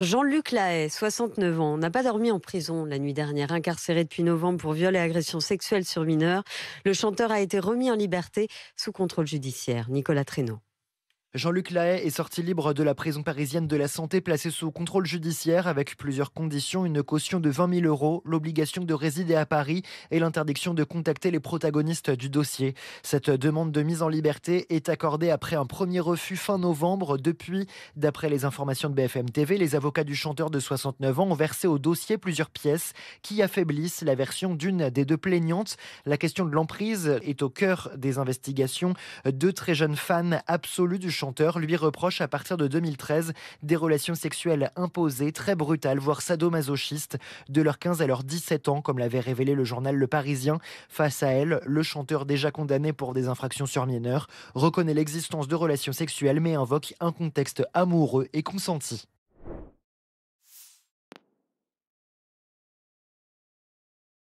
Jean-Luc Lahaye, 69 ans, n'a pas dormi en prison la nuit dernière, incarcéré depuis novembre pour viol et agression sexuelle sur mineurs. Le chanteur a été remis en liberté sous contrôle judiciaire. Nicolas Traîneau. Jean-Luc Lahaye est sorti libre de la prison parisienne de la santé placée sous contrôle judiciaire avec plusieurs conditions, une caution de 20 000 euros, l'obligation de résider à Paris et l'interdiction de contacter les protagonistes du dossier. Cette demande de mise en liberté est accordée après un premier refus fin novembre. Depuis, d'après les informations de BFM TV, les avocats du chanteur de 69 ans ont versé au dossier plusieurs pièces qui affaiblissent la version d'une des deux plaignantes. La question de l'emprise est au cœur des investigations. Deux très jeunes fans absolus du chanteur lui reproche à partir de 2013 des relations sexuelles imposées, très brutales, voire sadomasochistes, de leurs 15 à leurs 17 ans, comme l'avait révélé le journal Le Parisien. Face à elle, le chanteur déjà condamné pour des infractions sur mineurs reconnaît l'existence de relations sexuelles mais invoque un contexte amoureux et consenti.